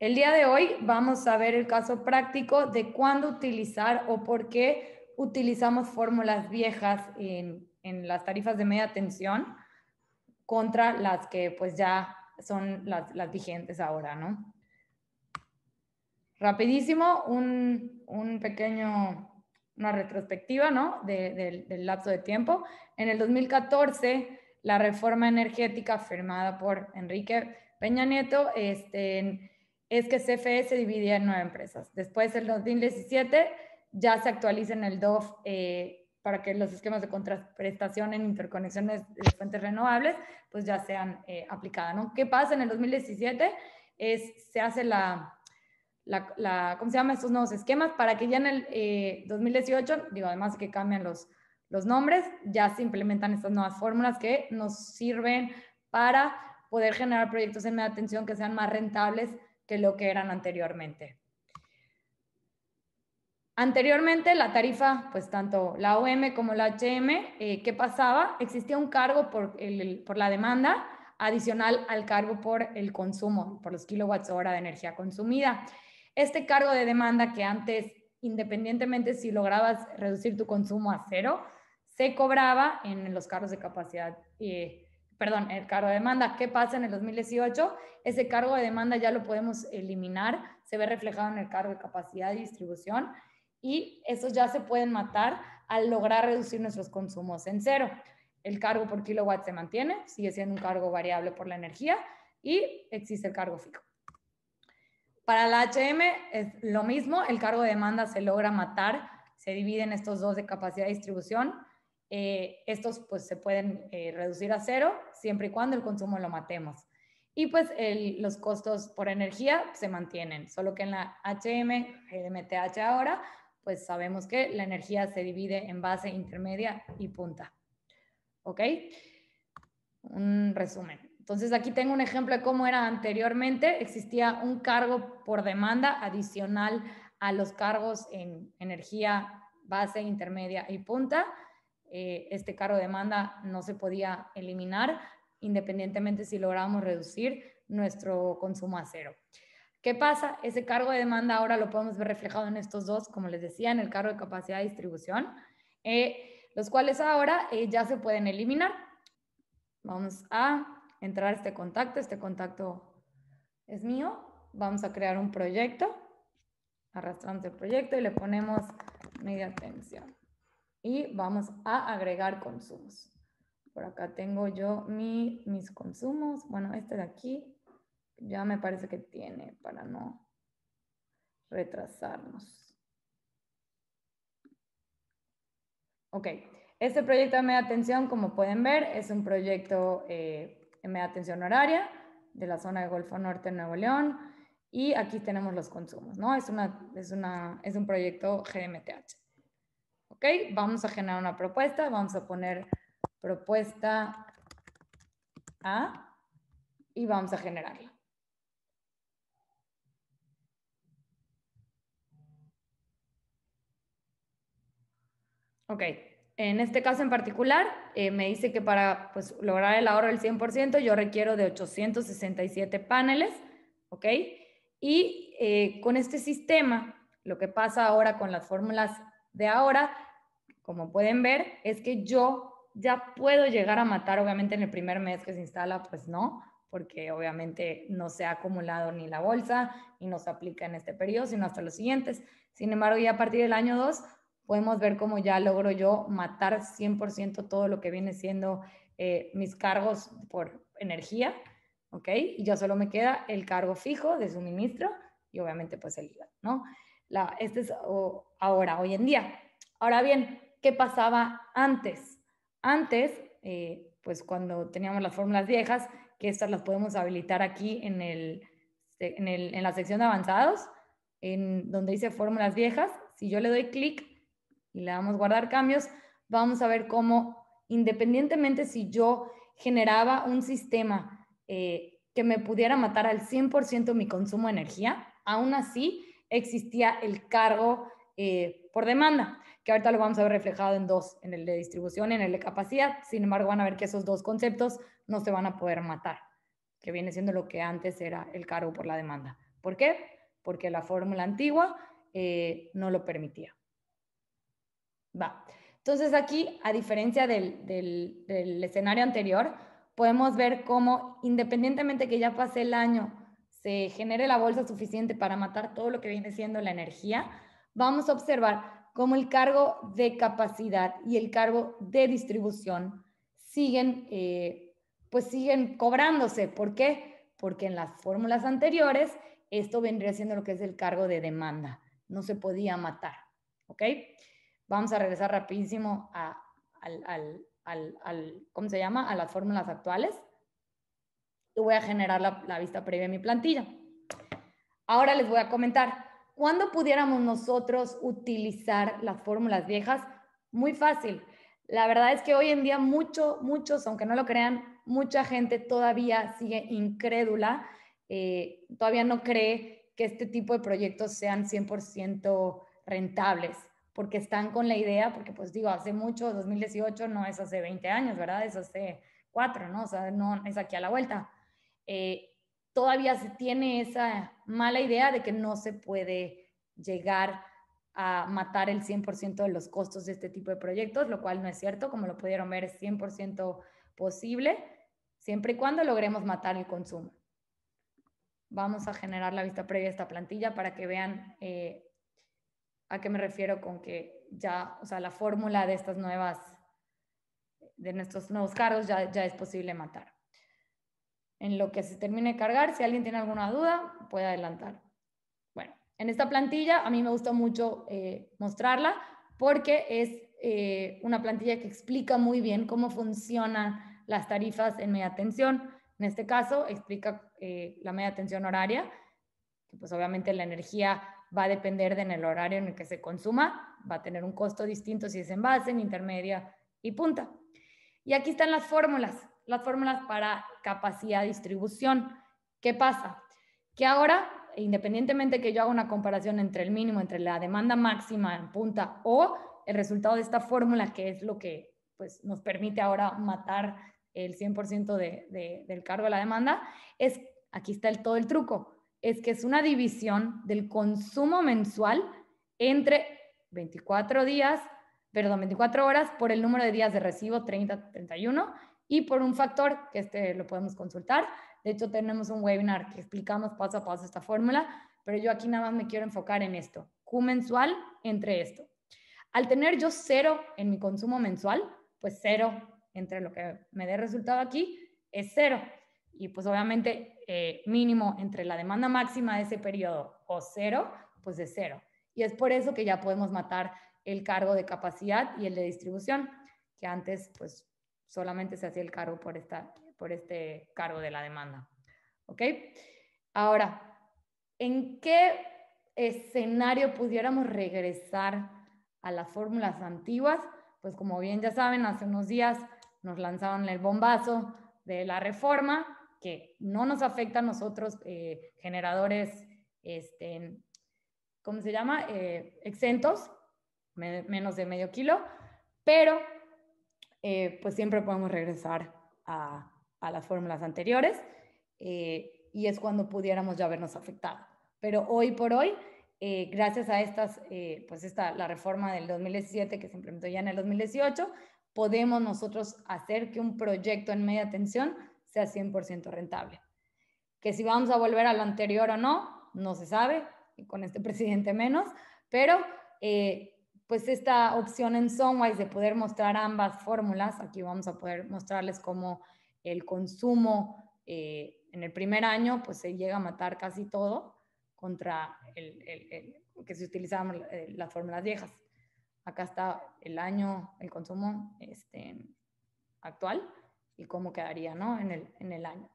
El día de hoy vamos a ver el caso práctico de cuándo utilizar o por qué utilizamos fórmulas viejas en, las tarifas de media tensión contra las que pues ya son las, vigentes ahora, ¿no? Rapidísimo, un, un pequeño, una retrospectiva, ¿no? del, del lapso de tiempo. En el 2014, la reforma energética firmada por Enrique Peña Nieto, este es que CFE se dividía en nueve empresas. Después, en 2017, ya se actualiza en el DOF eh, para que los esquemas de contraprestación en interconexiones de fuentes renovables, pues ya sean eh, aplicadas, ¿no? ¿Qué pasa en el 2017? Es, se hace la, ¿cómo se llama? Estos nuevos esquemas para que ya en el 2018, eh, digo, además que cambian los, los nombres, ya se implementan estas nuevas fórmulas que nos sirven para poder generar proyectos en media atención que sean más rentables que lo que eran anteriormente. Anteriormente la tarifa, pues tanto la OM como la HM, ¿qué pasaba? Existía un cargo por, la demanda adicional al cargo por el consumo, por los kilowatts hora de energía consumida. Este cargo de demanda que antes, independientemente si lograbas reducir tu consumo a cero, se cobraba en los cargos de capacidad eh, perdón, el cargo de demanda, ¿qué pasa en el 2018? Ese cargo de demanda ya lo podemos eliminar, se ve reflejado en el cargo de capacidad de distribución y esos ya se pueden matar al lograr reducir nuestros consumos en cero. El cargo por kilowatt se mantiene, sigue siendo un cargo variable por la energía y existe el cargo fijo. Para la HM es lo mismo, el cargo de demanda se logra matar, se dividen estos dos de capacidad de distribución eh, estos pues se pueden eh, reducir a cero siempre y cuando el consumo lo matemos. Y pues los costos por energía se mantienen, solo que en la HM, GMTH ahora, pues sabemos que la energía se divide en base, intermedia y punta. ¿Ok? Un resumen. Entonces aquí tengo un ejemplo de cómo era anteriormente. Existía un cargo por demanda adicional a los cargos en energía, base, intermedia y punta. Eh, este cargo de demanda no se podía eliminar, independientemente si logramos reducir nuestro consumo a cero. ¿Qué pasa? Ese cargo de demanda ahora lo podemos ver reflejado en estos dos, como les decía, en el cargo de capacidad de distribución, eh, los cuales ahora eh, ya se pueden eliminar. Vamos a entrar a este contacto, este contacto es mío, vamos a crear un proyecto, arrastramos el proyecto y le ponemos media atención y vamos a agregar consumos. Por acá tengo yo mi, mis consumos. Bueno, este de aquí ya me parece que tiene para no retrasarnos. Ok, este proyecto de media atención, como pueden ver, es un proyecto de eh, media atención horaria de la zona de Golfo Norte Nuevo León. Y aquí tenemos los consumos, ¿no? Es, una, es, una, es un proyecto GMTH. ¿Ok? Vamos a generar una propuesta, vamos a poner propuesta A y vamos a generarla. Ok, en este caso en particular, eh, me dice que para pues, lograr el ahorro del 100%, yo requiero de 867 paneles, ¿ok? Y eh, con este sistema, lo que pasa ahora con las fórmulas de ahora como pueden ver, es que yo ya puedo llegar a matar, obviamente en el primer mes que se instala, pues no, porque obviamente no se ha acumulado ni la bolsa y no se aplica en este periodo, sino hasta los siguientes. Sin embargo, ya a partir del año 2 podemos ver cómo ya logro yo matar 100% todo lo que viene siendo eh, mis cargos por energía, ¿ok? Y ya solo me queda el cargo fijo de suministro y obviamente pues el IVA, ¿no? La, este es ahora, hoy en día. Ahora bien, qué pasaba antes. Antes, eh, pues cuando teníamos las fórmulas viejas, que estas las podemos habilitar aquí eh, en, el, en, la sección de avanzados, en donde dice fórmulas viejas. Si yo le doy clic y le damos guardar cambios, vamos a ver cómo, independientemente si yo generaba un sistema eh, que me pudiera matar al 100% mi consumo de energía, aún así existía el cargo por demanda ahorita lo vamos a ver reflejado en dos, en el de distribución y en el de capacidad. Sin embargo, van a ver que esos dos conceptos no se van a poder matar, que viene siendo lo que antes era el cargo por la demanda. ¿Por qué? Porque la fórmula antigua eh, no lo permitía. Va. Entonces aquí, a diferencia del, del escenario anterior, podemos ver cómo independientemente que ya pase el año, se genere la bolsa suficiente para matar todo lo que viene siendo la energía, vamos a observar como el cargo de capacidad y el cargo de distribución siguen, eh, pues siguen cobrándose. ¿Por qué? Porque en las fórmulas anteriores esto vendría siendo lo que es el cargo de demanda. No se podía matar. ¿Ok? Vamos a regresar rapidísimo a, al, ¿cómo se llama? A las fórmulas actuales. Y voy a generar la, la vista previa de mi plantilla. Ahora les voy a comentar ¿Cuándo pudiéramos nosotros utilizar las fórmulas viejas? Muy fácil. La verdad es que hoy en día mucho, muchos, aunque no lo crean, mucha gente todavía sigue incrédula, eh, todavía no cree que este tipo de proyectos sean 100% rentables, porque están con la idea, porque pues digo, hace mucho, 2018 no es hace 20 años, ¿verdad? Es hace 4, ¿no? O sea, no es aquí a la vuelta. Eh, todavía se tiene esa mala idea de que no se puede llegar a matar el 100% de los costos de este tipo de proyectos, lo cual no es cierto, como lo pudieron ver, es 100% posible, siempre y cuando logremos matar el consumo. Vamos a generar la vista previa a esta plantilla para que vean eh, a qué me refiero con que ya, o sea, la fórmula de estas nuevas, de nuestros nuevos cargos ya, ya es posible matar en lo que se termine de cargar, si alguien tiene alguna duda, puede adelantar. Bueno, en esta plantilla a mí me gusta mucho eh, mostrarla porque es eh, una plantilla que explica muy bien cómo funcionan las tarifas en media tensión. En este caso, explica eh, la media tensión horaria, que pues obviamente la energía va a depender del en el horario en el que se consuma, va a tener un costo distinto si es en base, en intermedia y punta. Y aquí están las fórmulas las fórmulas para capacidad de distribución. ¿Qué pasa? Que ahora, independientemente que yo haga una comparación entre el mínimo, entre la demanda máxima en punta o el resultado de esta fórmula, que es lo que pues, nos permite ahora matar el 100% del cargo de la demanda, es, aquí está el, todo el truco, es que es una división del consumo mensual entre 24 días, perdón, 24 horas por el número de días de recibo, 30, 31, y por un factor que este lo podemos consultar. De hecho, tenemos un webinar que explicamos paso a paso esta fórmula, pero yo aquí nada más me quiero enfocar en esto. Q mensual entre esto. Al tener yo cero en mi consumo mensual, pues cero entre lo que me dé resultado aquí es cero. Y pues obviamente eh, mínimo entre la demanda máxima de ese periodo o cero, pues es cero. Y es por eso que ya podemos matar el cargo de capacidad y el de distribución, que antes pues solamente se hacía el cargo por, esta, por este cargo de la demanda. ¿Ok? Ahora, ¿en qué escenario pudiéramos regresar a las fórmulas antiguas? Pues como bien ya saben, hace unos días nos lanzaron el bombazo de la reforma, que no nos afecta a nosotros eh, generadores, este, ¿cómo se llama? Eh, exentos, menos de medio kilo, pero eh, pues siempre podemos regresar a, las fórmulas anteriores eh, y es cuando pudiéramos ya habernos afectado. Pero hoy por hoy, eh, gracias a estas, pues esta, la reforma del 2017 que se implementó ya en el 2018, podemos nosotros hacer que un proyecto en media tensión sea 100% rentable. Que si vamos a volver a lo anterior o no, no se sabe, con este presidente menos, pero pues esta opción en Songwise de poder mostrar ambas fórmulas, aquí vamos a poder mostrarles cómo el consumo eh, en el primer año pues se llega a matar casi todo contra el, que se utilizaban eh, las fórmulas viejas. Acá está el año, el consumo este, actual y cómo quedaría ¿no? el, en el año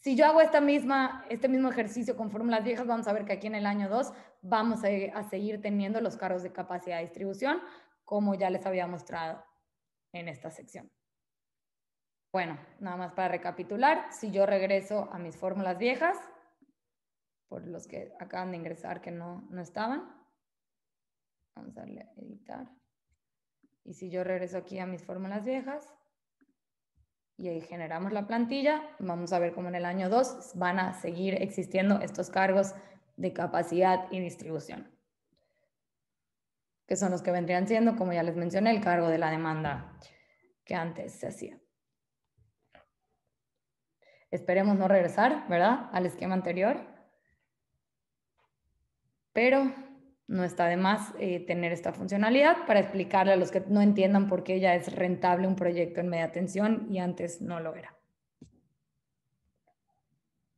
si yo hago esta misma, este mismo ejercicio con fórmulas viejas, vamos a ver que aquí en el año 2 vamos a, seguir teniendo los cargos de capacidad de distribución, como ya les había mostrado en esta sección. Bueno, nada más para recapitular, si yo regreso a mis fórmulas viejas, por los que acaban de ingresar que no, no estaban, vamos a darle a editar. Y si yo regreso aquí a mis fórmulas viejas, y ahí generamos la plantilla. Vamos a ver cómo en el año 2 van a seguir existiendo estos cargos de capacidad y distribución, que son los que vendrían siendo, como ya les mencioné, el cargo de la demanda que antes se hacía. Esperemos no regresar, ¿verdad? Al esquema anterior. Pero no está de más eh, tener esta funcionalidad para explicarle a los que no entiendan por qué ya es rentable un proyecto en media atención y antes no lo era.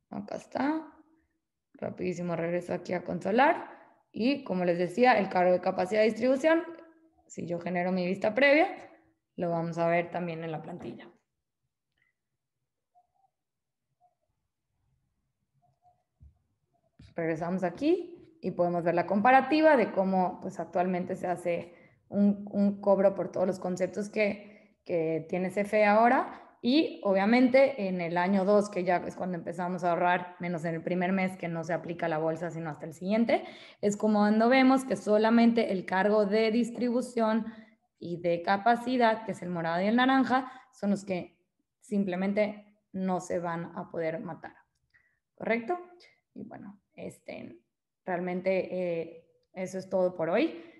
Acá está. Rapidísimo regreso aquí a consolar. Y como les decía, el cargo de capacidad de distribución, si yo genero mi vista previa, lo vamos a ver también en la plantilla. Regresamos aquí y podemos ver la comparativa de cómo pues, actualmente se hace un, cobro por todos los conceptos que, que tiene CFE ahora. Y obviamente en el año 2, que ya es cuando empezamos a ahorrar, menos en el primer mes que no se aplica la bolsa, sino hasta el siguiente, es como cuando vemos que solamente el cargo de distribución y de capacidad, que es el morado y el naranja, son los que simplemente no se van a poder matar. ¿Correcto? Y bueno, este, Realmente eh, eso es todo por hoy.